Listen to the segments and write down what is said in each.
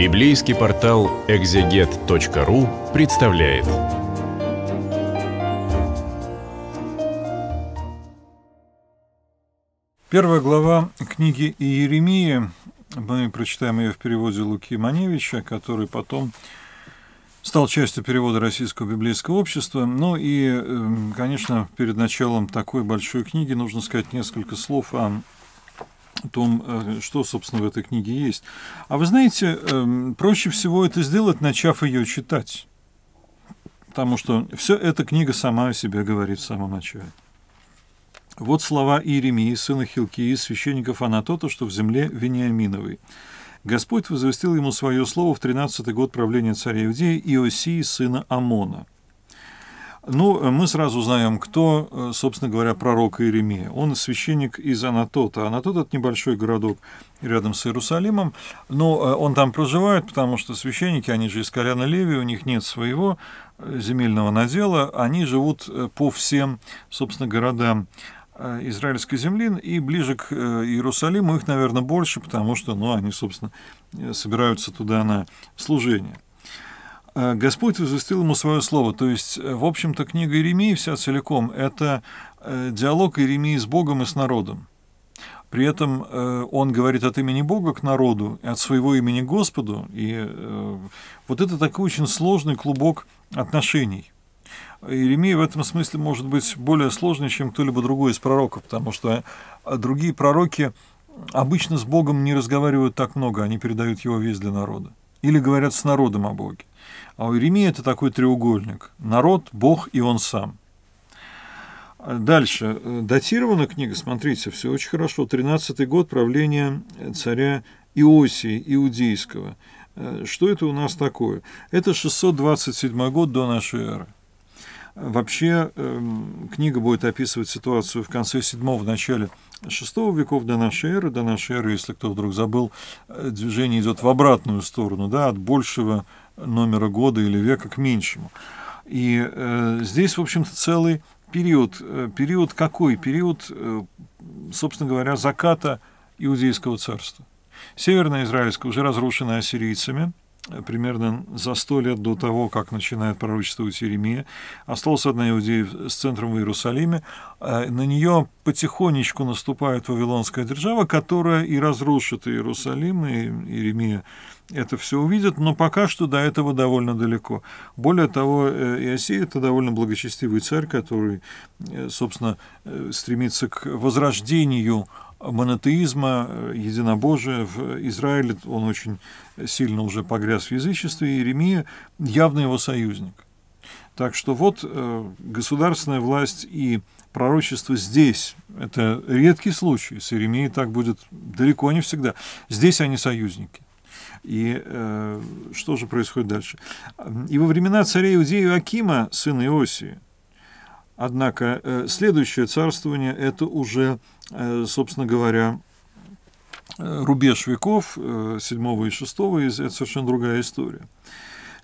Библейский портал экзегет.ру представляет. Первая глава книги Иеремии, мы прочитаем ее в переводе Луки Маневича, который потом стал частью перевода Российского библейского общества. Ну и, эм, конечно, перед началом такой большой книги нужно сказать несколько слов о том, э, что, собственно, в этой книге есть. А вы знаете, эм, проще всего это сделать, начав ее читать. Потому что все эта книга сама о себе говорит в самом начале. Вот слова Иеремии, сына Хилкии, священников Анатота, что в земле Вениаминовой. Господь возвестил ему свое слово в 13-й год правления царя Иудея Иосии, сына Амона. Ну, мы сразу знаем, кто, э, собственно говоря, пророк Иеремия. Он священник из Анатота. Анатот – это небольшой городок рядом с Иерусалимом, но э, он там проживает, потому что священники, они же из Коляна Леви, у них нет своего э, земельного надела, они живут по всем, собственно, городам израильской земли, и ближе к Иерусалиму их, наверное, больше, потому что, ну, они, собственно, собираются туда на служение – а, Господь возвестил ему свое слово. То есть, э, в общем-то, книга Иеремии вся целиком – это э, диалог Иеремии с Богом и с народом. При этом э, он говорит от имени Бога к народу от своего имени Господу. И вот это такой очень сложный клубок отношений. Иеремия в этом смысле может быть более сложный, чем кто-либо другой из пророков, потому что другие пророки обычно с Богом не разговаривают так много, они передают его весь для народа. Или говорят с народом о Боге. А у Иеремии это такой треугольник. Народ, Бог и он сам. Дальше. Датирована книга, смотрите, все очень хорошо. 13-й год правления царя Иосии Иудейского. Э, что это у нас такое? Это 627 год до нашей эры. Вообще эм, книга будет описывать ситуацию в конце 7 в начале 6 веков до нашей эры. До нашей эры, если кто вдруг забыл, э, движение идет в обратную сторону, да, от большего номера года или века к меньшему. И э, здесь, в общем-то, целый период. Э, период какой? Период, э, собственно говоря, заката Иудейского царства. Северное Израильское уже разрушено ассирийцами – примерно за сто лет до того, как начинает пророчествовать Иеремия, остался одна иудея с центром в Иерусалиме. Э, на нее потихонечку наступает Вавилонская держава, которая и разрушит Иерусалим, и Иеремия это все увидит, но пока что до этого довольно далеко. Более того, э, Иосия – это довольно благочестивый царь, который, э, собственно, стремится к возрождению монотеизма, э, единобожия в Израиле, он очень сильно уже погряз в язычестве, и Иеремия явно его союзник. Так что вот э, государственная власть и пророчество здесь. Это редкий случай. С Иеремией так будет далеко не всегда. Здесь они союзники. И э, что же происходит дальше? Э, и во времена царя Иудея Акима, сына Иосии, Однако э, следующее царствование – это уже, э, собственно говоря, э, рубеж веков, 7 и 6, и это совершенно другая история.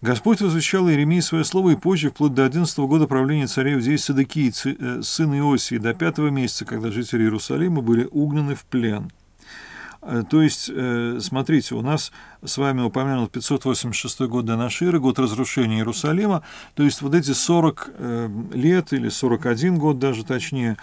Господь возвещал Иеремии свое слово и позже, вплоть до 11 года правления царя Иудеи Садыкии, сына Иосии, до пятого месяца, когда жители Иерусалима были угнаны в плен – Э, то есть, э, смотрите, у нас с вами упомянут 586 год до нашей эры, год разрушения Иерусалима, то есть вот эти 40 э, лет или 41 год даже точнее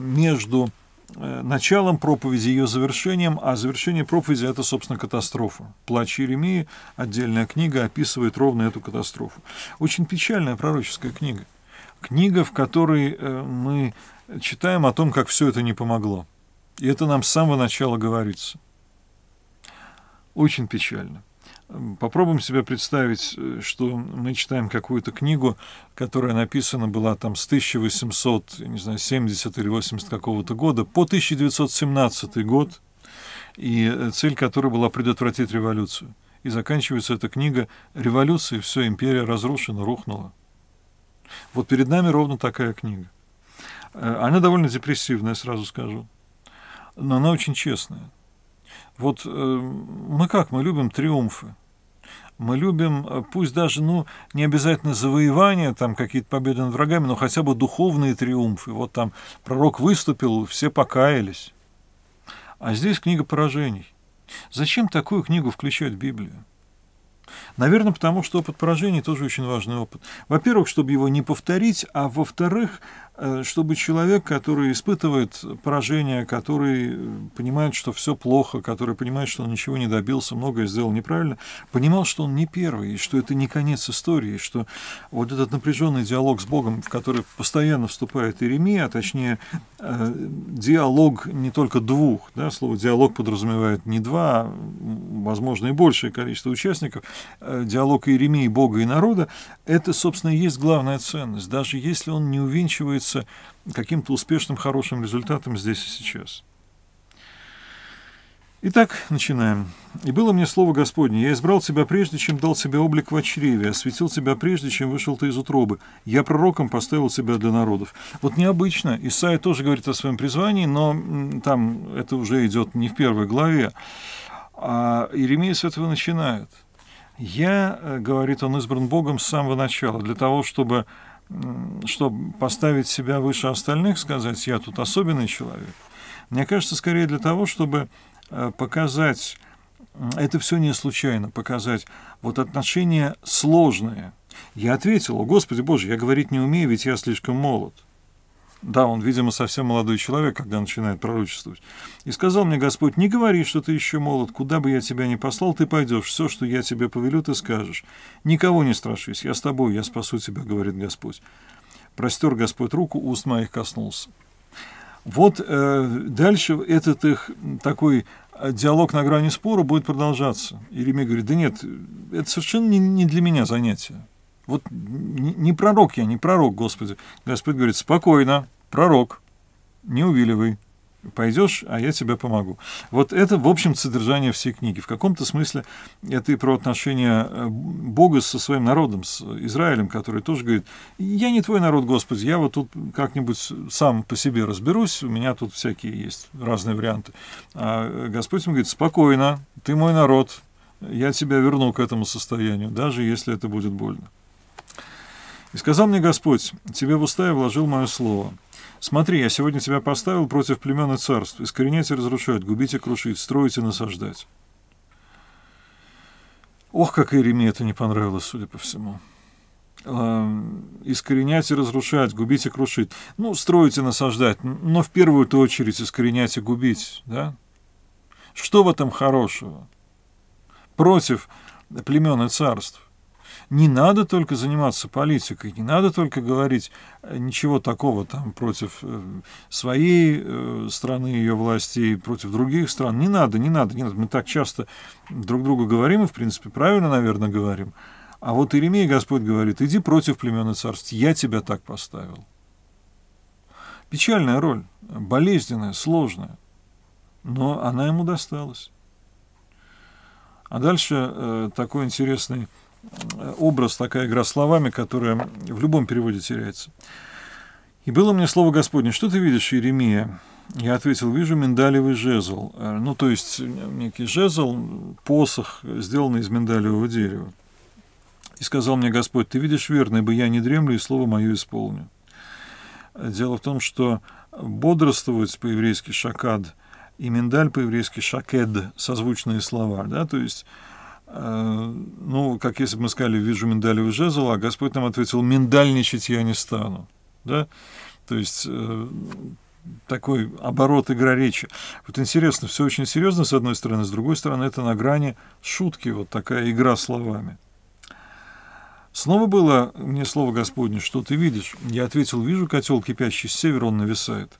между началом проповеди, и ее завершением, а завершение проповеди – это, собственно, катастрофа. «Плач Еремии», отдельная книга, описывает ровно эту катастрофу. Очень печальная пророческая книга. Книга, в которой мы читаем о том, как все это не помогло. И это нам с самого начала говорится. Очень печально. Попробуем себе представить, э, что мы читаем какую-то книгу, которая написана была там с 1800, не знаю, 70 или 80 какого-то года по 1917 год, и э, цель которой была предотвратить революцию. И заканчивается эта книга «Революция, все, империя разрушена, рухнула». Вот перед нами ровно такая книга. Э, она довольно депрессивная, сразу скажу но она очень честная. Вот э, мы как, мы любим триумфы. Мы любим, э, пусть даже, ну, не обязательно завоевания, там, какие-то победы над врагами, но хотя бы духовные триумфы. Вот там пророк выступил, все покаялись. А здесь книга поражений. Зачем такую книгу включать в Библию? Наверное, потому что опыт поражений тоже очень важный опыт. Во-первых, чтобы его не повторить, а во-вторых, Э, чтобы человек, который испытывает поражение, который э, понимает, что все плохо, который понимает, что он ничего не добился, многое сделал неправильно, понимал, что он не первый, и что это не конец истории, что вот этот напряженный диалог с Богом, в который постоянно вступает Иеремия, а точнее э, диалог не только двух, да, слово диалог подразумевает не два, а, возможно, и большее количество участников, диалог Иеремии, Бога и народа, это, собственно, и есть главная ценность, даже если он не увенчивается добиться каким-то успешным, хорошим результатом здесь и сейчас. Итак, начинаем. «И было мне слово Господне, я избрал тебя прежде, чем дал тебе облик в чреве, осветил тебя прежде, чем вышел ты из утробы, я пророком поставил тебя для народов». Вот необычно, Исаия тоже говорит о своем призвании, но там это уже идет не в первой главе, а Иеремия с этого начинает. «Я, э, — говорит он, — избран Богом с самого начала, для того, чтобы чтобы поставить себя выше остальных, сказать, я тут особенный человек, мне кажется, скорее для того, чтобы э, показать, это все не случайно, показать вот отношения сложные. Я ответил, о, Господи Боже, я говорить не умею, ведь я слишком молод. Да, он, видимо, совсем молодой человек, когда начинает пророчествовать. «И сказал мне Господь, не говори, что ты еще молод, куда бы я тебя ни послал, ты пойдешь, все, что я тебе повелю, ты скажешь. Никого не страшись, я с тобой, я спасу тебя, говорит Господь. Простер Господь руку, уст моих коснулся». Вот э, дальше этот их такой э, диалог на грани спора будет продолжаться. И говорит, да нет, это совершенно не, не для меня занятие. Вот не, пророк я, не пророк, Господи. Господь говорит, спокойно, пророк, не увиливай, пойдешь, а я тебе помогу. Вот это, в общем, содержание всей книги. В каком-то смысле это и про отношения э, Бога со своим народом, с Израилем, который тоже говорит, я не твой народ, Господи, я вот тут как-нибудь сам по себе разберусь, у меня тут всякие есть разные варианты. А э, Господь ему говорит, спокойно, ты мой народ, я тебя верну к этому состоянию, даже если это будет больно. И сказал мне Господь, тебе в уста я вложил мое слово. Смотри, я сегодня тебя поставил против племен и царств, искоренять и разрушать, губить и крушить, строить и насаждать. Ох, как Иеремии это не понравилось, судя по всему. А, искоренять и разрушать, губить и крушить. Ну, строить и насаждать, но в первую очередь искоренять и губить, да? Что в этом хорошего? Против племен и царств не надо только заниматься политикой, не надо только говорить э, ничего такого там против э, своей э, страны, ее властей, против других стран. Не надо, не надо, не надо. Мы так часто друг другу говорим, и, в принципе, правильно, наверное, говорим. А вот Иеремия Господь говорит, иди против племен и царств, я тебя так поставил. Печальная роль, болезненная, сложная, но она ему досталась. А дальше э, такой интересный образ, такая игра словами, которая в любом переводе теряется. «И было мне слово Господне, что ты видишь, Иеремия?» Я ответил, вижу миндалевый жезл. Э, ну, то есть э, некий жезл, посох, сделанный из миндалевого дерева. И сказал мне Господь, ты видишь верно, ибо я не дремлю, и слово мое исполню. Дело в том, что бодрствовать по-еврейски шакад и миндаль по-еврейски шакед – созвучные слова, да, то есть Э, ну, как если бы мы сказали, вижу миндалевый жезл, а Господь нам ответил, миндальничать я не стану. Да? То есть э, такой оборот речи. Вот интересно, все очень серьезно, с одной стороны, с другой стороны, это на грани шутки, вот такая игра словами. Снова было мне слово Господне, что ты видишь? Я ответил, вижу котел кипящий с севера, он нависает.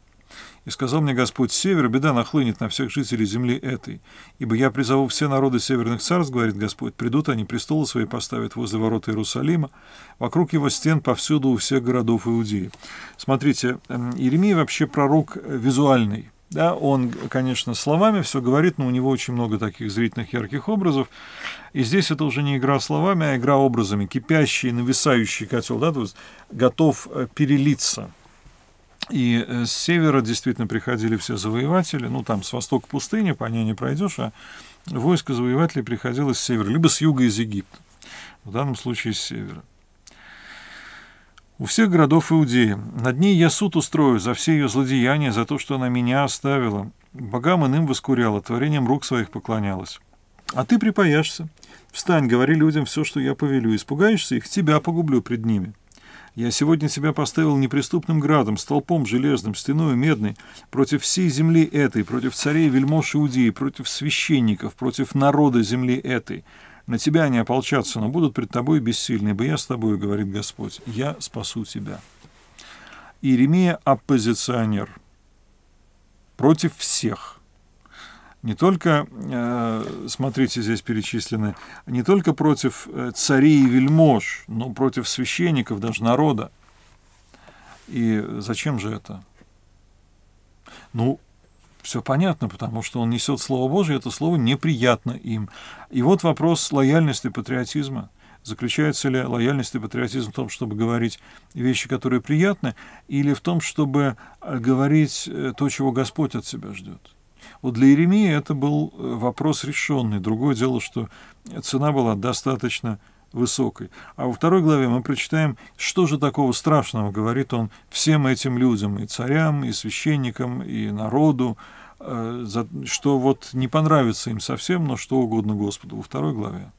И сказал мне Господь, север, беда нахлынет на всех жителей земли этой. Ибо я призову все народы северных царств, говорит Господь, придут они, престолы свои поставят возле ворот Иерусалима, вокруг его стен повсюду у всех городов Иудеи. Смотрите, эм, Иеремия вообще пророк э, визуальный. Да, он, конечно, словами все говорит, но у него очень много таких зрительных ярких образов. И здесь это уже не игра словами, а игра образами. Кипящий, нависающий котел, да, то есть готов э, перелиться. И э, с севера действительно приходили все завоеватели, ну там с востока пустыни по ней не пройдешь, а войско завоевателей приходило с севера, либо с юга из Египта, в данном случае с севера. У всех городов Иудеи. Над ней я суд устрою за все ее злодеяния, за то, что она меня оставила. Богам иным воскуряла, творением рук своих поклонялась. А ты припаяшься. Встань, говори людям все, что я повелю. Испугаешься их, тебя погублю пред ними. Я сегодня себя поставил неприступным градом, столпом железным, стеной медной, против всей земли этой, против царей вельмож Иудеи, против священников, против народа земли этой. На тебя они ополчатся, но будут пред тобой бессильны, ибо я с тобой, говорит Господь, я спасу тебя». Иеремия – оппозиционер. Против всех – не только, э, смотрите, здесь перечислены, не только против э, царей и вельмож, но против священников, даже народа. И зачем же это? Ну, все понятно, потому что он несет Слово Божие, это слово неприятно им. И вот вопрос лояльности патриотизма. Заключается ли лояльность и патриотизм в том, чтобы говорить вещи, которые приятны, или в том, чтобы э, говорить то, чего Господь от себя ждет? Вот для Еремии это был э, вопрос решенный. Другое дело, что цена была достаточно высокой. А во второй главе мы прочитаем, что же такого страшного говорит он всем этим людям, и царям, и священникам, и народу, э, что вот не понравится им совсем, но что угодно Господу во второй главе.